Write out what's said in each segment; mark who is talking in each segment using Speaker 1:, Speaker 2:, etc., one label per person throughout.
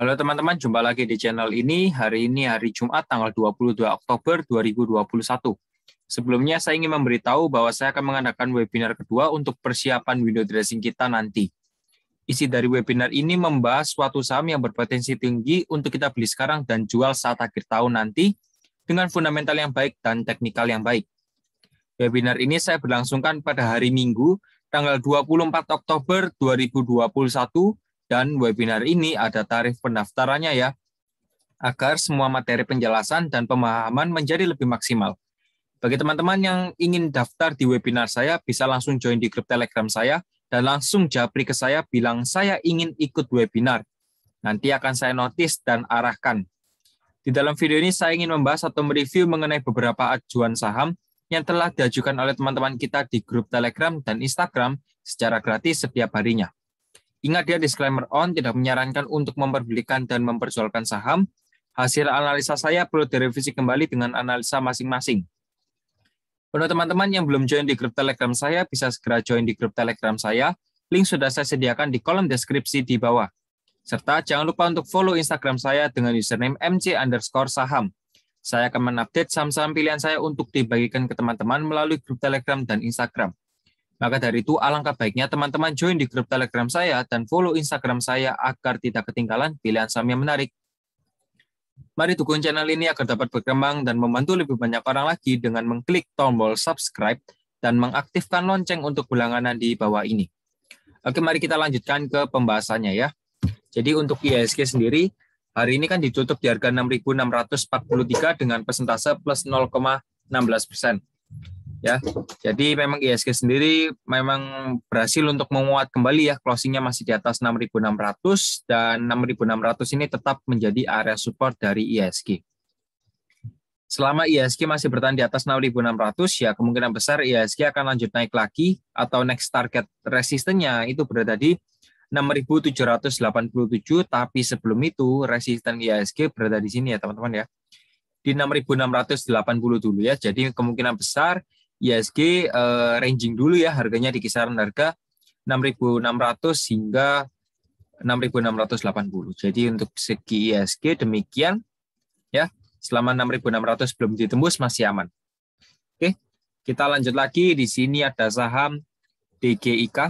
Speaker 1: Halo teman-teman, jumpa lagi di channel ini. Hari ini hari Jumat tanggal 22 Oktober 2021. Sebelumnya saya ingin memberitahu bahwa saya akan mengadakan webinar kedua untuk persiapan window dressing kita nanti. Isi dari webinar ini membahas suatu saham yang berpotensi tinggi untuk kita beli sekarang dan jual saat akhir tahun nanti dengan fundamental yang baik dan teknikal yang baik. Webinar ini saya berlangsungkan pada hari Minggu, tanggal 24 Oktober 2021 dan webinar ini ada tarif pendaftarannya ya, agar semua materi penjelasan dan pemahaman menjadi lebih maksimal. Bagi teman-teman yang ingin daftar di webinar saya, bisa langsung join di grup Telegram saya dan langsung japri ke saya bilang saya ingin ikut webinar. Nanti akan saya notice dan arahkan. Di dalam video ini saya ingin membahas atau mereview mengenai beberapa ajuan saham yang telah diajukan oleh teman-teman kita di grup Telegram dan Instagram secara gratis setiap harinya. Ingat ya disclaimer on tidak menyarankan untuk memperbelikan dan memperjualkan saham. Hasil analisa saya perlu direvisi kembali dengan analisa masing-masing. Untuk teman-teman yang belum join di grup Telegram saya, bisa segera join di grup Telegram saya. Link sudah saya sediakan di kolom deskripsi di bawah. Serta jangan lupa untuk follow Instagram saya dengan username mc underscore saham. Saya akan menupdate saham-saham pilihan saya untuk dibagikan ke teman-teman melalui grup Telegram dan Instagram. Maka dari itu, alangkah baiknya teman-teman join di grup Telegram saya dan follow Instagram saya agar tidak ketinggalan pilihan saham yang menarik. Mari dukung channel ini agar dapat berkembang dan membantu lebih banyak orang lagi dengan mengklik tombol subscribe dan mengaktifkan lonceng untuk berlangganan di bawah ini. Oke, mari kita lanjutkan ke pembahasannya ya. Jadi untuk IHSG sendiri, hari ini kan ditutup di harga 6.643 dengan persentase plus 0,16 persen ya. Jadi memang ISG sendiri memang berhasil untuk menguat kembali ya closingnya masih di atas 6.600 dan 6.600 ini tetap menjadi area support dari ISG. Selama ISG masih bertahan di atas 6.600 ya kemungkinan besar ISG akan lanjut naik lagi atau next target resistennya itu berada di 6.787 tapi sebelum itu resisten ISG berada di sini ya teman-teman ya di 6.680 dulu ya. Jadi kemungkinan besar ISG uh, eh, ranging dulu ya harganya di kisaran harga 6.600 hingga 6.680. Jadi untuk segi ISG demikian ya. Selama 6.600 belum ditembus masih aman. Oke, kita lanjut lagi di sini ada saham DGIK.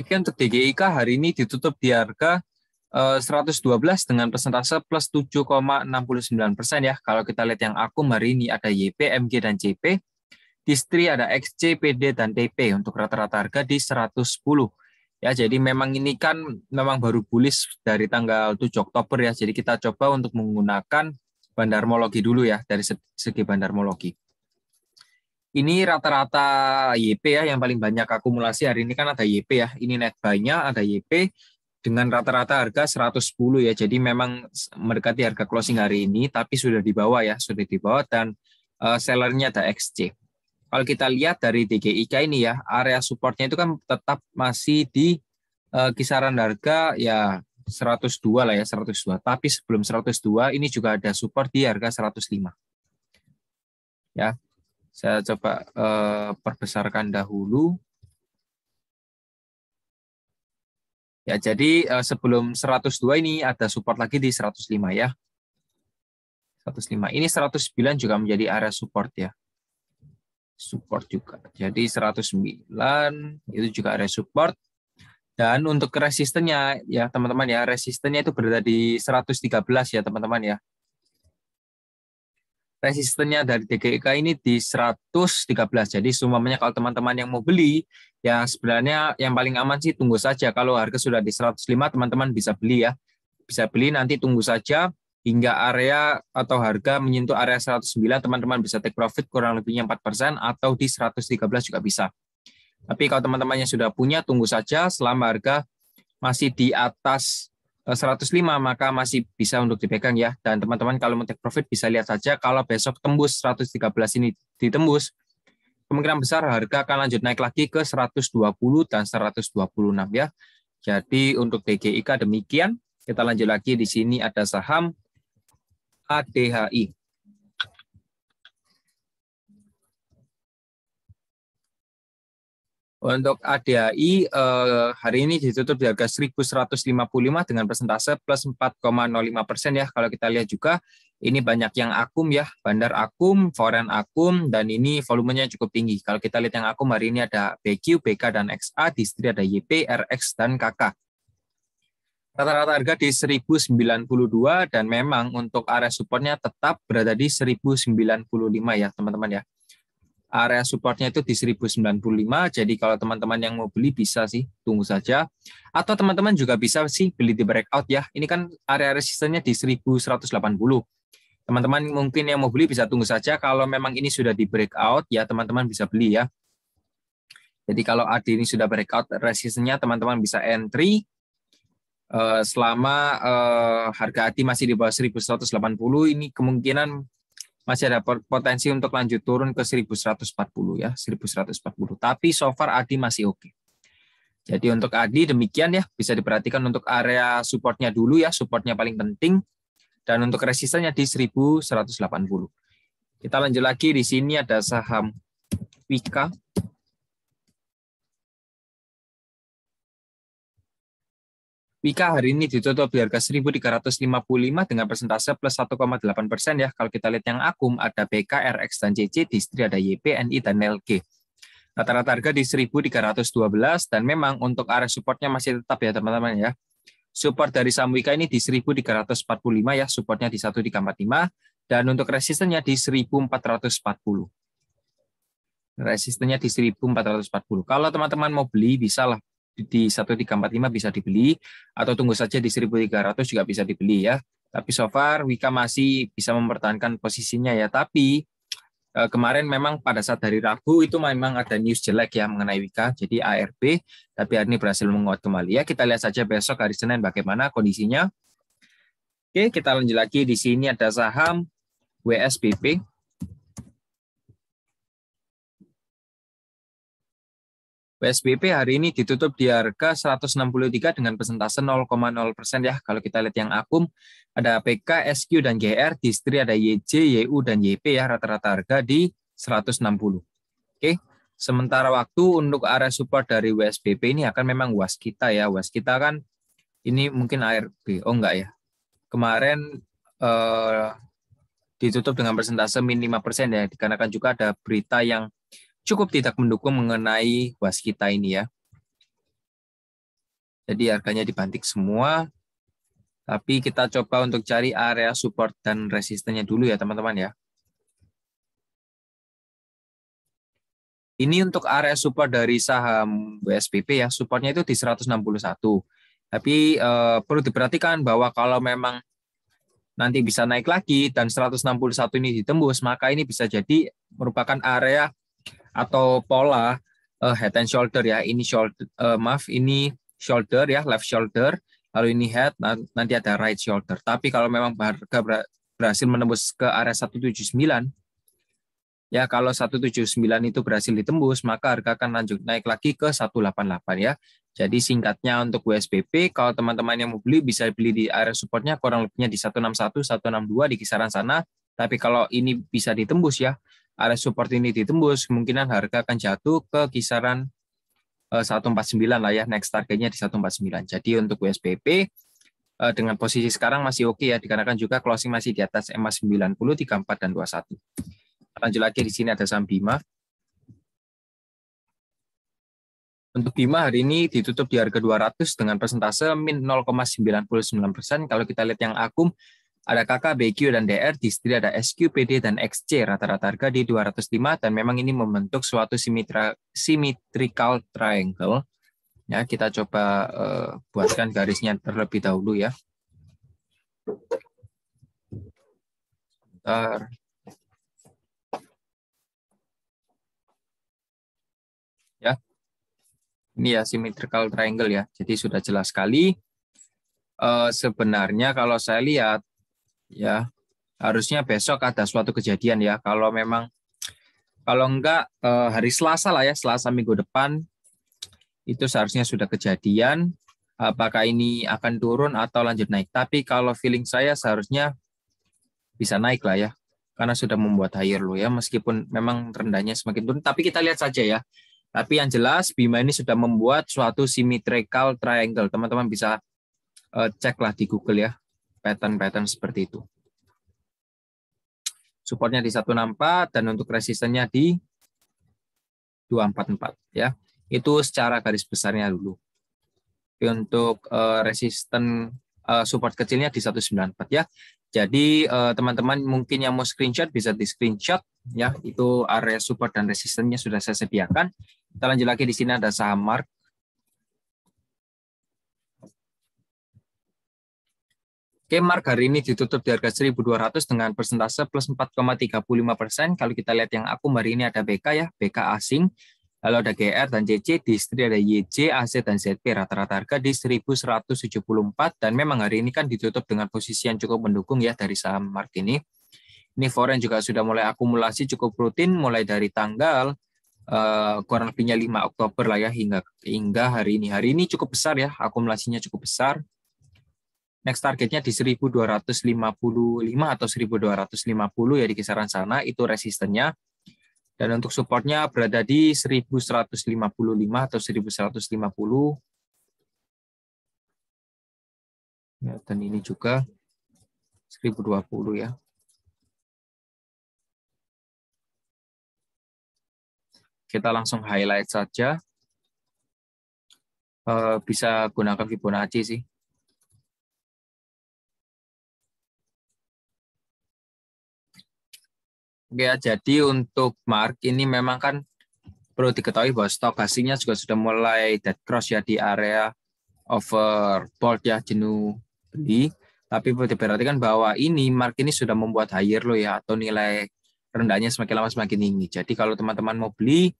Speaker 1: Oke, untuk DGIK hari ini ditutup di harga 112 eh, dengan persentase plus 7,69 persen ya. Kalau kita lihat yang akum hari ini ada YP, MG, dan CP. Distri ada XC, PD, dan TP untuk rata-rata harga di 110. Ya, jadi memang ini kan memang baru bullish dari tanggal 7 Oktober ya. Jadi kita coba untuk menggunakan bandarmologi dulu ya dari segi bandarmologi. Ini rata-rata YP ya yang paling banyak akumulasi hari ini kan ada YP ya. Ini net banyak ada YP, dengan rata-rata harga 110 ya. Jadi memang mendekati harga closing hari ini tapi sudah di bawah ya, sudah di bawah dan uh, sellernya ada XC. Kalau kita lihat dari DGIK ini ya, area supportnya itu kan tetap masih di uh, kisaran harga ya 102 lah ya, 102. Tapi sebelum 102 ini juga ada support di harga 105. Ya. Saya coba uh, perbesarkan dahulu.
Speaker 2: Ya, jadi eh, sebelum 102 ini ada support
Speaker 1: lagi di 105 ya. 105. Ini 109 juga menjadi area support ya. Support juga. Jadi 109 itu juga area support. Dan untuk resistennya ya teman-teman ya, resistennya itu berada di 113 ya teman-teman ya resistennya dari DGK e ini di 113. Jadi semuanya kalau teman-teman yang mau beli, ya sebenarnya yang paling aman sih tunggu saja. Kalau harga sudah di 105, teman-teman bisa beli ya. Bisa beli nanti tunggu saja hingga area atau harga menyentuh area 109, teman-teman bisa take profit kurang lebihnya 4% atau di 113 juga bisa. Tapi kalau teman temannya sudah punya, tunggu saja selama harga masih di atas 105 eh, maka masih bisa untuk dipegang ya. Dan teman-teman kalau mau take profit bisa lihat saja kalau besok tembus 113 ini ditembus kemungkinan besar harga akan lanjut naik lagi ke 120 dan 126 ya. Jadi untuk TGIK demikian. Kita lanjut lagi di sini ada saham ADHI. Untuk ADHI eh, hari ini ditutup di harga 1.155 dengan persentase plus 4,05 persen ya. Kalau kita lihat juga ini banyak yang akum ya, bandar akum, foreign akum, dan ini volumenya cukup tinggi. Kalau kita lihat yang akum hari ini ada BQ, BK, dan XA, di sini ada YP, RX, dan KK. Rata-rata harga di 1092 dan memang untuk area supportnya tetap berada di 1095 ya teman-teman ya area supportnya itu di 1095 jadi kalau teman-teman yang mau beli bisa sih tunggu saja atau teman-teman juga bisa sih beli di breakout ya ini kan area resistennya di 1180 teman-teman mungkin yang mau beli bisa tunggu saja kalau memang ini sudah di breakout ya teman-teman bisa beli ya jadi kalau AD ini sudah breakout resistennya teman-teman bisa entry eh, selama eh, harga AD masih di bawah 1180 ini kemungkinan masih ada potensi untuk lanjut turun ke 1140 ya, 1140. Tapi so far Adi masih oke. Okay. Jadi untuk Adi demikian ya, bisa diperhatikan untuk area supportnya dulu ya, supportnya paling penting. Dan untuk resistennya di 1180. Kita lanjut lagi di sini ada saham Wika Wika hari ini ditutup di harga 1.355 dengan persentase plus 1,8 persen ya. Kalau kita lihat yang akum ada BK, RX dan CC, di Istri ada YP, NI dan LG. Rata-rata harga di 1.312 dan memang untuk area supportnya masih tetap ya teman-teman ya. Support dari saham Wika ini di 1.345 ya, supportnya di 1.345 dan untuk resistennya di 1.440 resistennya di 1440. Kalau teman-teman mau beli, bisa lah di 1345 bisa dibeli atau tunggu saja di 1300 juga bisa dibeli ya. Tapi so far Wika masih bisa mempertahankan posisinya ya. Tapi eh, kemarin memang pada saat hari Rabu itu memang ada news jelek ya mengenai Wika, jadi ARB, tapi hari ini berhasil menguat kembali. Ya kita lihat saja besok hari Senin bagaimana kondisinya. Oke, kita lanjut lagi. Di sini ada saham WSBP.
Speaker 2: PSBB hari ini
Speaker 1: ditutup di harga 163 dengan persentase 0,0 persen ya. Kalau kita lihat yang akum, ada PK, SQ, dan GR distri ada YJ, YU, dan YP ya. Rata-rata harga di 160. Oke, sementara waktu untuk area support dari WSBP ini akan memang was kita ya. Was kita kan ini mungkin ARB, oh enggak ya. Kemarin eh, ditutup dengan persentase min 5 persen ya, dikarenakan juga ada berita yang cukup tidak mendukung mengenai waskita ini ya. Jadi harganya dibantik semua, tapi kita coba untuk cari area support dan resistennya dulu ya teman-teman ya. Ini untuk area support dari saham BSPP ya, supportnya itu di 161. Tapi eh, perlu diperhatikan bahwa kalau memang nanti bisa naik lagi dan 161 ini ditembus, maka ini bisa jadi merupakan area atau pola uh, head and shoulder ya. Ini shoulder uh, maaf ini shoulder ya, left shoulder, lalu ini head, nanti ada right shoulder. Tapi kalau memang harga berhasil menembus ke area 179 ya kalau 179 itu berhasil ditembus maka harga akan lanjut naik lagi ke 188 ya. Jadi singkatnya untuk USPP kalau teman-teman yang mau beli bisa beli di area supportnya kurang lebihnya di 161 162 di kisaran sana. Tapi kalau ini bisa ditembus ya Area support ini ditembus, kemungkinan harga akan jatuh ke kisaran 149 eh, lah ya, next targetnya di 149. Jadi untuk USPP eh, dengan posisi sekarang masih oke okay ya, dikarenakan juga closing masih di atas ma 90, 34, dan 21. Lanjut lagi di sini ada saham Bima. Untuk Bima hari ini ditutup di harga 200 dengan persentase min 0,99 Kalau kita lihat yang Akum ada KK, BQ, dan DR, di sini ada SQ, PD, dan XC. Rata-rata harga di 205 dan memang ini membentuk suatu simmetra, symmetrical triangle. Ya, kita coba uh, buatkan garisnya terlebih dahulu ya. Sebentar.
Speaker 2: Ya. Ini ya
Speaker 1: symmetrical triangle ya. Jadi sudah jelas sekali. Uh, sebenarnya kalau saya lihat ya harusnya besok ada suatu kejadian ya kalau memang kalau enggak eh, hari Selasa lah ya Selasa minggu depan itu seharusnya sudah kejadian apakah ini akan turun atau lanjut naik tapi kalau feeling saya seharusnya bisa naik lah ya karena sudah membuat higher lo ya meskipun memang rendahnya semakin turun tapi kita lihat saja ya tapi yang jelas Bima ini sudah membuat suatu symmetrical triangle teman-teman bisa eh, ceklah di Google ya pattern-pattern seperti itu. Supportnya di 164 dan untuk resistennya di 244 ya. Itu secara garis besarnya dulu. Untuk uh, resisten uh, support kecilnya di 194 ya. Jadi eh, teman-teman uh, mungkin yang mau screenshot bisa di screenshot ya itu area support dan resistennya sudah saya sediakan. Kita lanjut lagi di sini ada saham mark Kmart hari ini ditutup di harga 1.200 dengan persentase plus 4,35 persen. Kalau kita lihat yang akum hari ini ada BK ya, BK asing. Lalu ada GR dan CC, di istri ada YJ, AC, dan ZP. Rata-rata harga di 1.174 dan memang hari ini kan ditutup dengan posisi yang cukup mendukung ya dari saham Mark ini. Ini foreign juga sudah mulai akumulasi cukup rutin mulai dari tanggal uh, kurang lebihnya 5 Oktober lah ya hingga hingga hari ini. Hari ini cukup besar ya, akumulasinya cukup besar next targetnya di 1255 atau 1250 ya di kisaran sana itu resistennya dan untuk supportnya berada di 1155 atau 1150
Speaker 2: ya, dan ini juga
Speaker 3: 1020 ya
Speaker 2: kita langsung highlight saja eh, bisa gunakan Fibonacci sih Ya, jadi untuk
Speaker 1: Mark ini memang kan perlu diketahui bahwa stok stokasinya juga sudah mulai dead cross ya di area overbought ya jenuh beli. Tapi perlu diperhatikan bahwa ini Mark ini sudah membuat higher lo ya atau nilai rendahnya semakin lama semakin tinggi. Jadi kalau teman-teman mau beli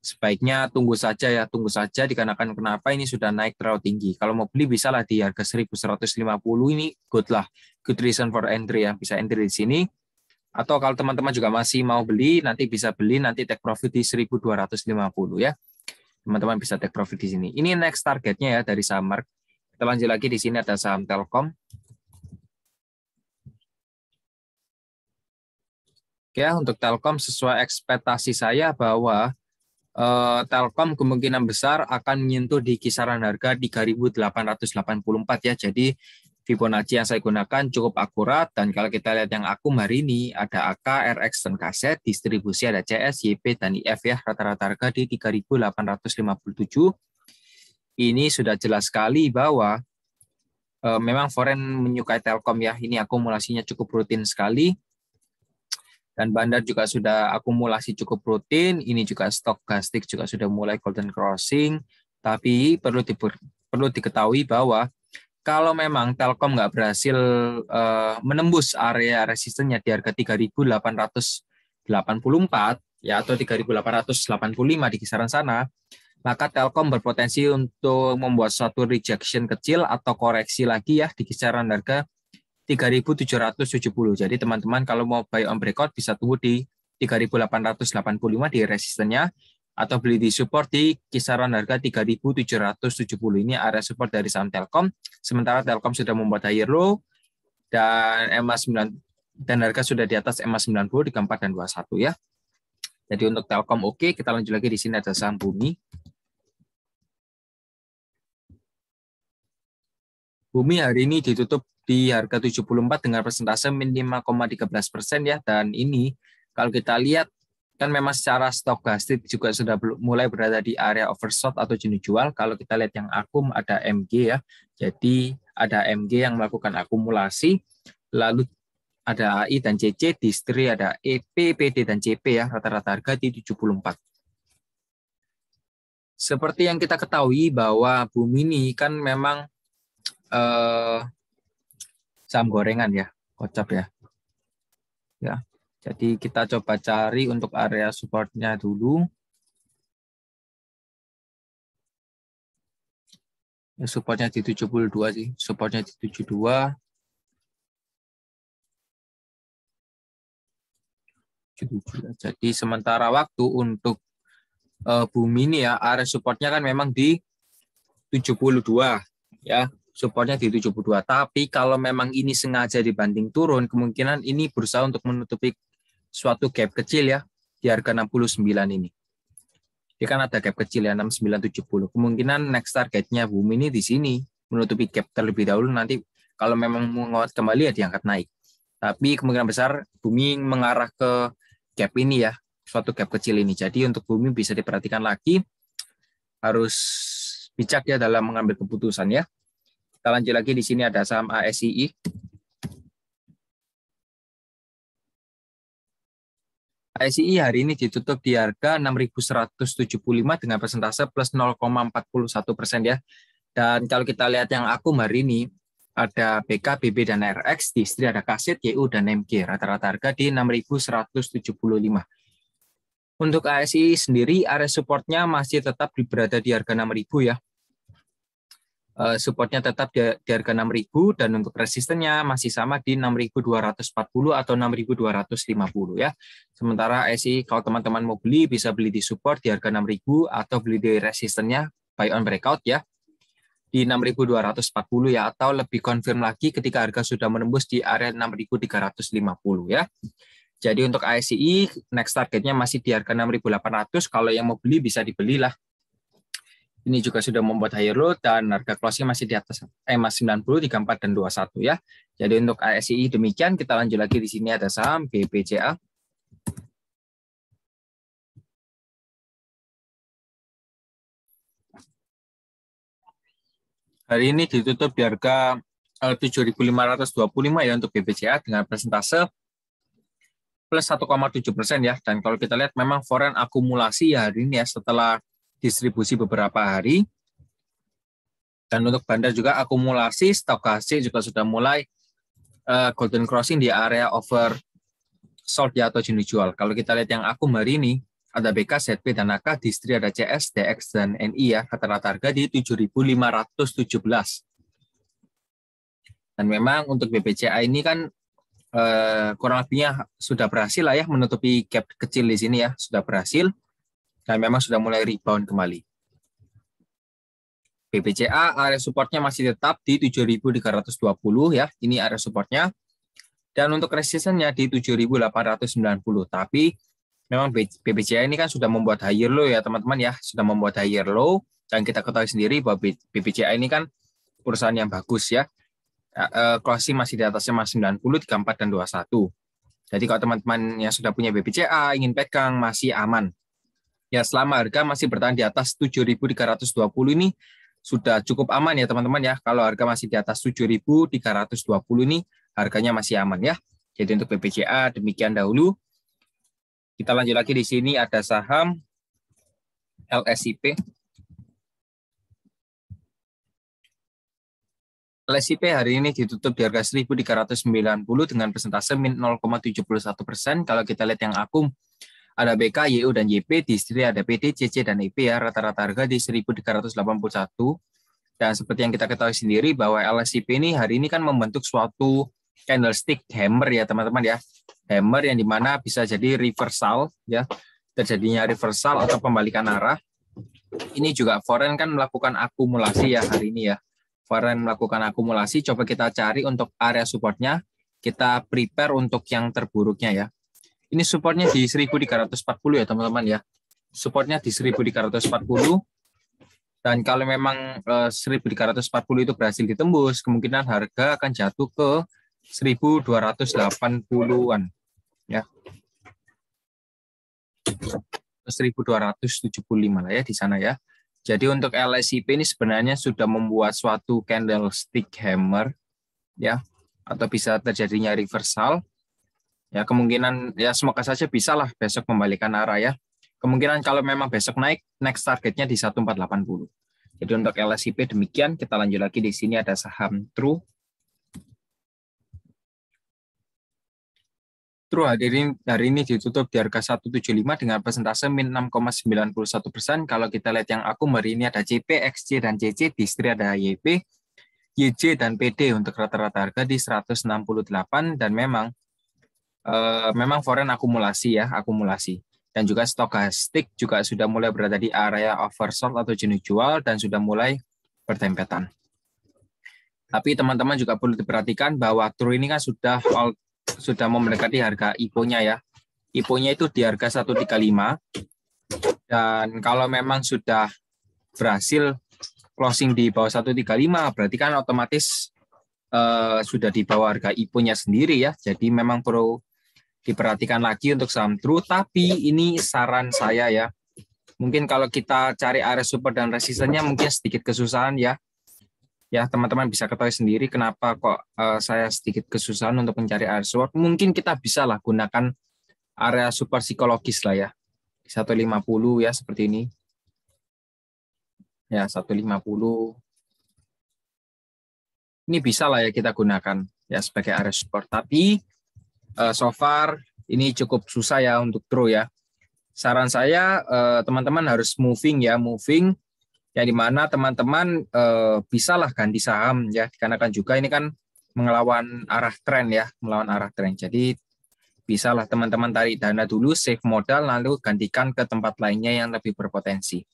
Speaker 1: sebaiknya tunggu saja ya, tunggu saja dikarenakan kenapa ini sudah naik terlalu tinggi. Kalau mau beli bisalah di harga 1150 ini good lah, good reason for entry ya, bisa entry di sini atau kalau teman-teman juga masih mau beli, nanti bisa beli nanti take profit di 1250 ya. Teman-teman bisa take profit di sini. Ini next targetnya ya dari Samark. Kita lanjut lagi di sini ada saham Telkom. oke ya, untuk Telkom sesuai ekspektasi saya bahwa eh, Telkom kemungkinan besar akan menyentuh di kisaran harga 3.884 ya. Jadi Fibonacci yang saya gunakan cukup akurat dan kalau kita lihat yang akum hari ini ada AK, RX dan kaset, distribusi ada CS, YP dan IF ya, rata-rata harga di 3.857. Ini sudah jelas sekali bahwa e, memang foreign menyukai Telkom ya. Ini akumulasinya cukup rutin sekali. Dan bandar juga sudah akumulasi cukup rutin, ini juga stok gastik juga sudah mulai golden crossing, tapi perlu di, perlu diketahui bahwa kalau memang Telkom nggak berhasil uh, menembus area resistennya di harga 3.884 ya atau 3.885 di kisaran sana, maka Telkom berpotensi untuk membuat suatu rejection kecil atau koreksi lagi ya di kisaran harga 3.770. Jadi teman-teman kalau mau buy on breakout bisa tunggu di 3.885 di resistennya atau beli di support di kisaran harga 3.770 ini area support dari saham Telkom. Sementara Telkom sudah membuat higher low dan ma 9 dan harga sudah di atas ma 90 di keempat dan 21 ya. Jadi untuk Telkom oke, okay. kita lanjut lagi di sini ada saham Bumi. Bumi hari ini ditutup di harga 74 dengan persentase min 5,13 persen ya. Dan ini kalau kita lihat kan memang secara stokastik juga sudah mulai berada di area overshot atau jenis jual. Kalau kita lihat yang akum ada MG ya. Jadi ada MG yang melakukan akumulasi, lalu ada AI dan CC, distri ada EP, PD dan CP ya, rata-rata harga di 74. Seperti yang kita ketahui bahwa bumi ini kan memang eh, saham gorengan ya, kocap ya. Ya, jadi kita coba cari untuk
Speaker 2: area supportnya dulu. Ya, supportnya di 72 sih, supportnya di 72. Jadi
Speaker 1: sementara waktu untuk uh, bumi ini ya area supportnya kan memang di 72 ya supportnya di 72 tapi kalau memang ini sengaja dibanding turun kemungkinan ini berusaha untuk menutupi suatu gap kecil ya di harga 69 ini. Dia kan ada gap kecil ya 6970. Kemungkinan next targetnya bumi ini di sini menutupi gap terlebih dahulu nanti kalau memang menguat kembali ya diangkat naik. Tapi kemungkinan besar bumi mengarah ke gap ini ya, suatu gap kecil ini. Jadi untuk bumi bisa diperhatikan lagi harus bijak ya dalam mengambil keputusan ya. Kita lanjut lagi di sini ada saham ASII.
Speaker 2: ICI hari
Speaker 1: ini ditutup di harga 6.175 dengan persentase plus 0,41 persen ya. Dan kalau kita lihat yang akum hari ini, ada BK, BB, dan RX, di istri ada kaset, YU, dan MG. Rata-rata harga di 6.175. Untuk ASI sendiri, area supportnya masih tetap berada di harga 6.000 ya. Eh, supportnya tetap di, di harga 6000 dan untuk resistennya masih sama di 6240 atau 6250 ya. Sementara SI kalau teman-teman mau beli bisa beli di support di harga 6000 atau beli di resistennya buy on breakout ya di 6240 ya atau lebih konfirm lagi ketika harga sudah menembus di area 6350 ya. Jadi untuk ASI next targetnya masih di harga 6800 kalau yang mau beli bisa dibelilah ini juga sudah membuat higher low dan harga closing masih di atas EMA 90, 34, dan 21 ya. Jadi untuk ASI demikian, kita lanjut lagi di sini ada saham BPCA. Hari ini ditutup di harga 7.525 eh, ya untuk BPCA dengan persentase plus 1,7 persen ya. Dan kalau kita lihat memang foreign akumulasi ya hari ini ya setelah distribusi beberapa hari. Dan untuk bandar juga akumulasi stokasi juga sudah mulai uh, golden crossing di area over sold ya atau jenis jual. Kalau kita lihat yang akum hari ini, ada BK, ZP, dan AK, Distri, ada CS, DX, dan NI ya. Rata-rata harga di 7.517. Dan memang untuk BPCA ini kan eh, kurang lebihnya sudah berhasil lah ya menutupi gap kecil di sini ya. Sudah berhasil dan memang sudah mulai rebound kembali. BBCA area supportnya masih tetap di 7.320 ya. Ini area supportnya. Dan untuk resistennya di 7.890. Tapi memang BBCA ini kan sudah membuat higher low ya teman-teman ya. Sudah membuat higher low. Dan kita ketahui sendiri bahwa BBCA ini kan perusahaan yang bagus ya. ya eh, closing masih di atasnya masih 90, 34, dan 21. Jadi kalau teman-teman yang sudah punya BBCA ingin pegang masih aman ya selama harga masih bertahan di atas 7.320 ini sudah cukup aman ya teman-teman ya. Kalau harga masih di atas 7.320 ini harganya masih aman ya. Jadi untuk BPJA demikian dahulu. Kita lanjut lagi di sini ada saham LSIP. LSIP hari ini ditutup di harga 1.390 dengan persentase min 0,71 persen. Kalau kita lihat yang akum ada BK, YU, dan YP, di sini ada PD, CC, dan IP ya, rata-rata harga di 1381 dan seperti yang kita ketahui sendiri bahwa LSCP ini hari ini kan membentuk suatu candlestick hammer ya teman-teman ya. Hammer yang dimana bisa jadi reversal ya. Terjadinya reversal atau pembalikan arah. Ini juga foreign kan melakukan akumulasi ya hari ini ya. Foreign melakukan akumulasi, coba kita cari untuk area supportnya. Kita prepare untuk yang terburuknya ya. Ini supportnya di 1340 ya teman-teman ya. Supportnya di 1340 dan kalau memang eh, 1340 itu berhasil ditembus, kemungkinan harga akan jatuh ke 1280-an ya. 1275 lah ya di sana ya. Jadi untuk LSIP ini sebenarnya sudah membuat suatu candlestick hammer ya atau bisa terjadinya reversal Ya kemungkinan ya semoga saja bisa lah besok membalikan arah ya. Kemungkinan kalau memang besok naik, next targetnya di 1480. Jadi untuk LSIP demikian, kita lanjut lagi di sini ada saham True. True hari ini, hari ini ditutup di harga 175 dengan persentase min 6,91 persen. Kalau kita lihat yang aku hari ini ada CP, XC, dan CC, di istri ada YP, YJ, dan PD untuk rata-rata harga di 168. Dan memang Eh, memang foreign akumulasi ya, akumulasi. Dan juga stokastik juga sudah mulai berada di area oversold atau jenis jual dan sudah mulai bertempetan. Tapi teman-teman juga perlu diperhatikan bahwa true ini kan sudah sudah mau mendekati harga IPO-nya ya. IPO-nya itu di harga 135. Dan kalau memang sudah berhasil closing di bawah 135 berarti kan otomatis uh, sudah di bawah harga IPO-nya sendiri ya. Jadi memang perlu diperhatikan lagi untuk saham true. Tapi ini saran saya ya. Mungkin kalau kita cari area support dan resistennya mungkin sedikit kesusahan ya. Ya teman-teman bisa ketahui sendiri kenapa kok uh, saya sedikit kesusahan untuk mencari area support. Mungkin kita bisa lah gunakan area support psikologis lah ya. 150 ya seperti ini. Ya 150. Ini bisa lah ya kita gunakan ya sebagai area support. Tapi uh, so far ini cukup susah ya untuk true ya. Saran saya eh, teman-teman uh, harus moving ya, moving yang dimana teman-teman uh, bisalah ganti saham ya, karena kan juga ini kan mengelawan arah tren ya, melawan arah tren. Jadi bisalah teman-teman tarik dana dulu, save modal, lalu gantikan ke tempat lainnya yang lebih berpotensi.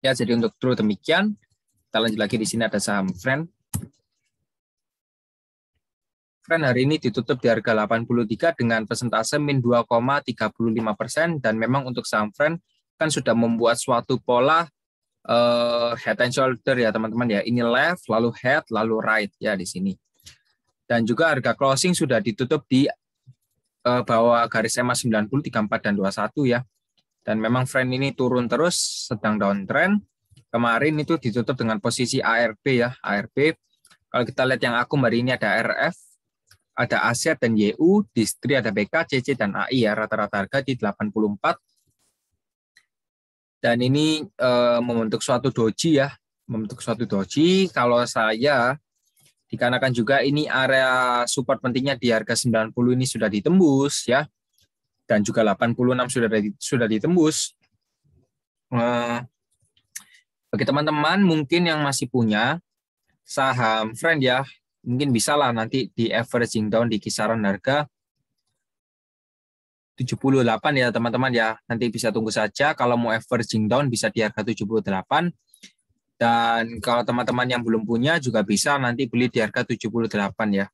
Speaker 1: Ya, jadi untuk true demikian. Kita lanjut lagi di sini ada saham friend. Fren hari ini ditutup di harga 83 dengan persentase min 2,35 persen dan memang untuk saham Friend kan sudah membuat suatu pola uh, head and shoulder ya teman-teman ya. Ini left, lalu head, lalu right ya di sini. Dan juga harga closing sudah ditutup di uh, bawah garis EMA 90, 34, dan 21 ya. Dan memang Friend ini turun terus, sedang downtrend. Kemarin itu ditutup dengan posisi ARB ya, ARB. Kalau kita lihat yang akum hari ini ada RF, ada Asia dan YU, Distri ada BK, CC dan AI ya rata-rata harga di 84. Dan ini e, membentuk suatu doji ya, membentuk suatu doji. Kalau saya dikarenakan juga ini area support pentingnya di harga 90 ini sudah ditembus ya. Dan juga 86 sudah sudah ditembus. E, bagi teman-teman mungkin yang masih punya saham friend ya mungkin bisa lah nanti di averaging down di kisaran harga 78 ya teman-teman ya. Nanti bisa tunggu saja kalau mau averaging down bisa di harga 78. Dan kalau teman-teman yang belum punya juga bisa nanti beli di harga 78 ya.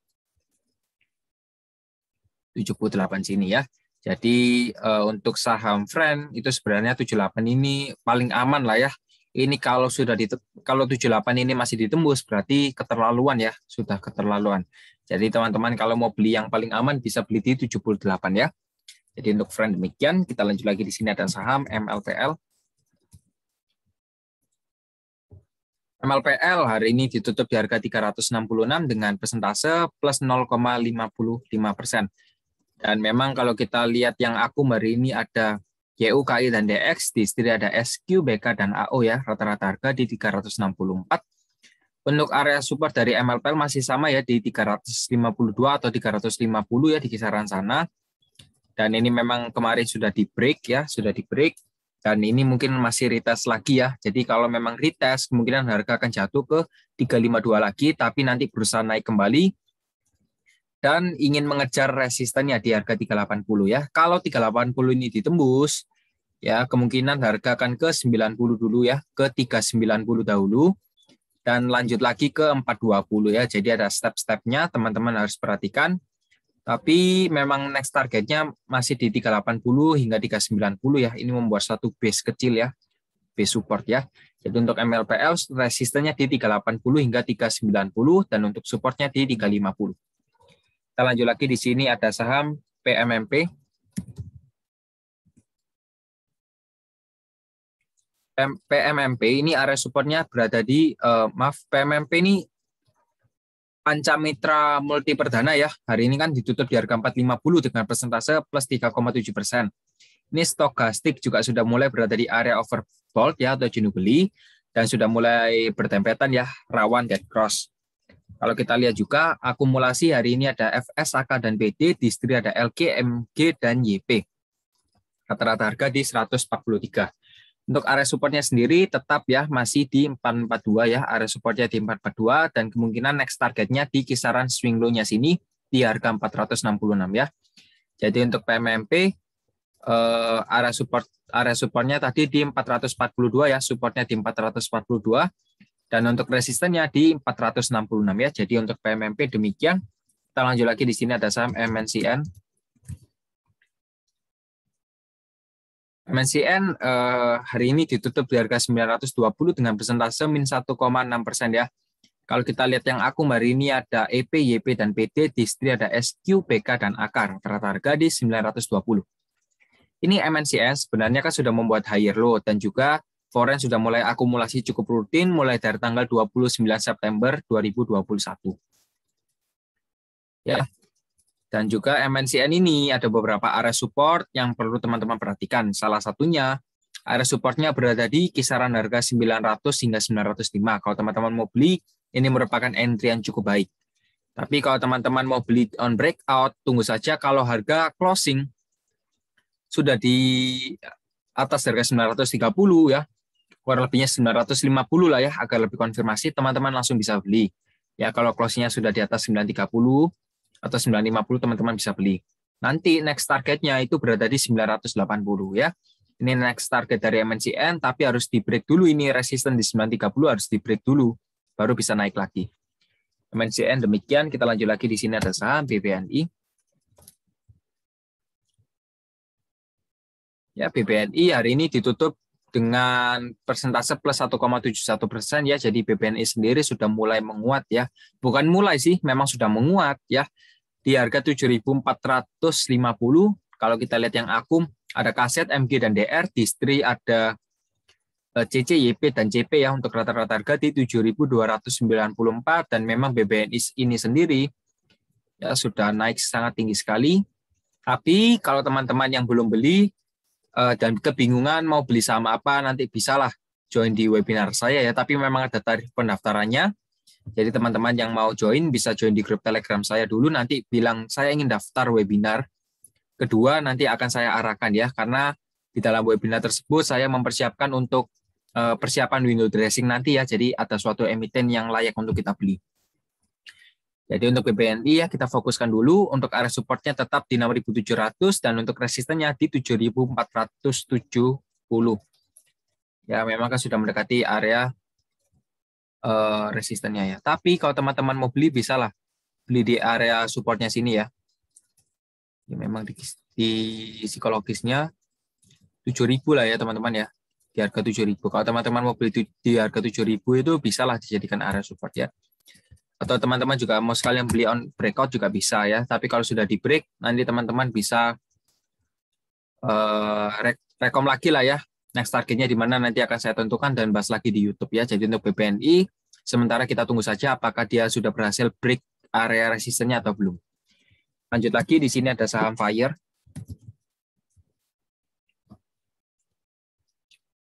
Speaker 1: 78 sini ya. Jadi eh, untuk saham friend itu sebenarnya 78 ini paling aman lah ya ini kalau sudah di kalau 78 ini masih ditembus berarti keterlaluan ya, sudah keterlaluan. Jadi teman-teman kalau mau beli yang paling aman bisa beli di 78 ya. Jadi untuk friend demikian, kita lanjut lagi di sini ada saham MLPL. MLPL hari ini ditutup di harga 366 dengan persentase plus 0,55 persen. Dan memang kalau kita lihat yang aku hari ini ada YU, dan DX di ada SQ, BK, dan AO ya, rata-rata harga di 364. Untuk area support dari MLPL masih sama ya di 352 atau 350 ya di kisaran sana. Dan ini memang kemarin sudah di break ya, sudah di break. Dan ini mungkin masih retest lagi ya. Jadi kalau memang retest kemungkinan harga akan jatuh ke 352 lagi tapi nanti berusaha naik kembali dan ingin mengejar resistennya di harga 380 ya. Kalau 380 ini ditembus, ya kemungkinan harga akan ke 90 dulu ya, ke 390 dahulu dan lanjut lagi ke 420 ya. Jadi ada step-stepnya teman-teman harus perhatikan. Tapi memang next targetnya masih di 380 hingga 390 ya. Ini membuat satu base kecil ya, base support ya. Jadi untuk MLPL resistennya di 380 hingga 390 dan untuk supportnya di 350. Kita lanjut lagi di sini ada saham PMMP.
Speaker 2: PMMP ini area supportnya
Speaker 1: berada di uh, maaf PMMP ini Pancamitra Multi Perdana ya. Hari ini kan ditutup di harga 450 dengan persentase plus 3,7 persen. Ini stokastik juga sudah mulai berada di area overbought ya atau jenuh beli dan sudah mulai bertempetan ya rawan dead cross. Kalau kita lihat juga akumulasi hari ini ada FS, AK, dan PD, istri ada LG, MG, dan YP. Rata-rata harga di 143. Untuk area supportnya sendiri tetap ya masih di 442 ya, area supportnya di 442 dan kemungkinan next targetnya di kisaran swing low-nya sini di harga 466 ya. Jadi untuk PMMP eh, area support area supportnya tadi di 442 ya, supportnya di 442 dan untuk resistennya di 466 ya. Jadi untuk PMMP demikian. Kita lanjut lagi di sini ada saham MNCN. MNCN eh, hari ini ditutup di harga 920 dengan persentase min 1,6 persen ya. Kalau kita lihat yang aku hari ini ada EP, YP, dan PT, di distri ada SQ, PK, dan AKAR. Rata harga di 920. Ini MNCN sebenarnya kan sudah membuat higher low dan juga Foren sudah mulai akumulasi cukup rutin mulai dari tanggal 29 September 2021. Ya. Dan juga MNCN ini ada beberapa area support yang perlu teman-teman perhatikan. Salah satunya area supportnya berada di kisaran harga 900 hingga 905. Kalau teman-teman mau beli, ini merupakan entry yang cukup baik. Tapi kalau teman-teman mau beli on breakout, tunggu saja kalau harga closing sudah di atas harga 930 ya, kurang lebihnya 950 lah ya agar lebih konfirmasi teman-teman langsung bisa beli. Ya kalau closingnya sudah di atas 930 atau 950 teman-teman bisa beli. Nanti next targetnya itu berada di 980 ya. Ini next target dari MNCN tapi harus di break dulu ini resisten di 930 harus di break dulu baru bisa naik lagi. MNCN demikian kita lanjut lagi di sini
Speaker 2: ada saham BBNI.
Speaker 1: Ya BBNI hari ini ditutup dengan persentase plus 1,71 persen ya, jadi BBNI sendiri sudah mulai menguat ya. Bukan mulai sih, memang sudah menguat ya. Di harga 7.450, kalau kita lihat yang akum, ada kaset, MG, dan DR, distri ada eh, CC, YP, dan CP ya untuk rata-rata harga di 7.294 dan memang BBNI ini sendiri ya sudah naik sangat tinggi sekali. Tapi kalau teman-teman yang belum beli, Eh, dan kebingungan mau beli sama apa nanti bisalah join di webinar saya ya tapi memang ada tarif pendaftarannya jadi teman-teman yang mau join bisa join di grup telegram saya dulu nanti bilang saya ingin daftar webinar kedua nanti akan saya arahkan ya karena di dalam webinar tersebut saya mempersiapkan untuk eh, persiapan window dressing nanti ya jadi ada suatu emiten yang layak untuk kita beli jadi untuk BBNI ya kita fokuskan dulu untuk area supportnya tetap di 6.700 dan untuk resistennya di 7.470. Ya memang kan sudah mendekati area uh, resistennya ya. Tapi kalau teman-teman mau beli bisa lah beli di area supportnya sini ya. ya memang di, di psikologisnya 7.000 lah ya teman-teman ya di harga 7.000. Kalau teman-teman mau beli di harga 7.000 itu bisa lah dijadikan area support ya atau teman-teman juga mau sekalian beli on breakout juga bisa ya. Tapi kalau sudah di break, nanti teman-teman bisa uh, rekom lagi lah ya. Next targetnya di mana nanti akan saya tentukan dan bahas lagi di YouTube ya. Jadi untuk BPNI, sementara kita tunggu saja apakah dia sudah berhasil break area resistennya atau belum. Lanjut lagi, di sini ada saham Fire.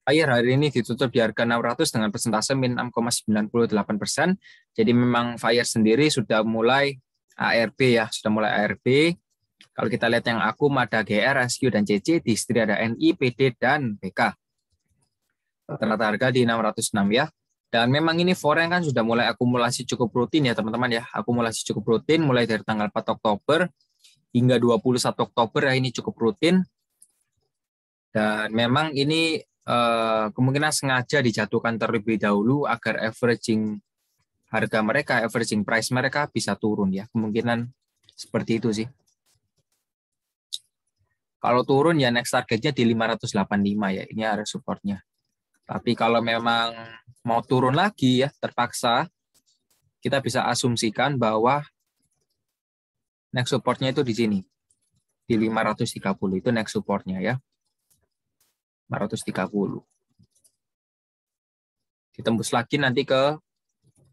Speaker 1: air hari ini ditutup di harga 600 dengan persentase min 6,98 persen. Jadi memang Fire sendiri sudah mulai ARB ya, sudah mulai ARB. Kalau kita lihat yang aku, ada GR, SQ, dan CC, di istri ada NI, PD, dan BK. rata harga di 606 ya. Dan memang ini foreign kan sudah mulai akumulasi cukup rutin ya teman-teman ya. Akumulasi cukup rutin mulai dari tanggal 4 Oktober hingga 21 Oktober ya ini cukup rutin. Dan memang ini Eh, kemungkinan sengaja dijatuhkan terlebih dahulu agar averaging harga mereka, averaging price mereka bisa turun ya. Kemungkinan seperti itu sih. Kalau turun ya next targetnya di 585 ya, ini area supportnya. Tapi kalau memang mau turun lagi ya terpaksa kita bisa asumsikan bahwa next supportnya itu di sini di 530 itu next supportnya ya.
Speaker 2: 430. Ditembus lagi
Speaker 1: nanti ke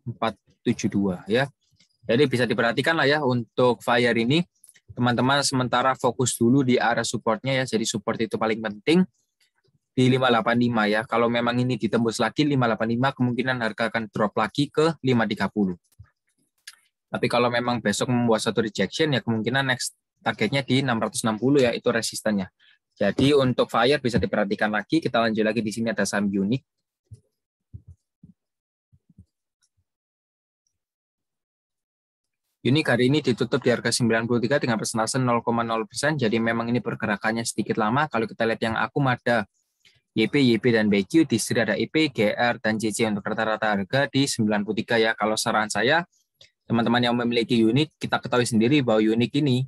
Speaker 1: 472 ya. Jadi bisa diperhatikan lah ya untuk fire ini teman-teman sementara fokus dulu di arah supportnya ya. Jadi support itu paling penting di 585 ya. Kalau memang ini ditembus lagi 585 kemungkinan harga akan drop lagi ke 530. Tapi kalau memang besok membuat satu rejection ya kemungkinan next targetnya di 660 ya itu resistennya. Jadi untuk fire bisa diperhatikan lagi, kita lanjut lagi di sini ada saham unik. Unik hari ini ditutup di harga 93 dengan persentase 0,0%, jadi memang ini pergerakannya sedikit lama. Kalau kita lihat yang akum ada YP, YP, dan BQ, di sini ada IP, GR, dan CC untuk rata-rata harga di 93 ya. Kalau saran saya, teman-teman yang memiliki unit, kita ketahui sendiri bahwa unit ini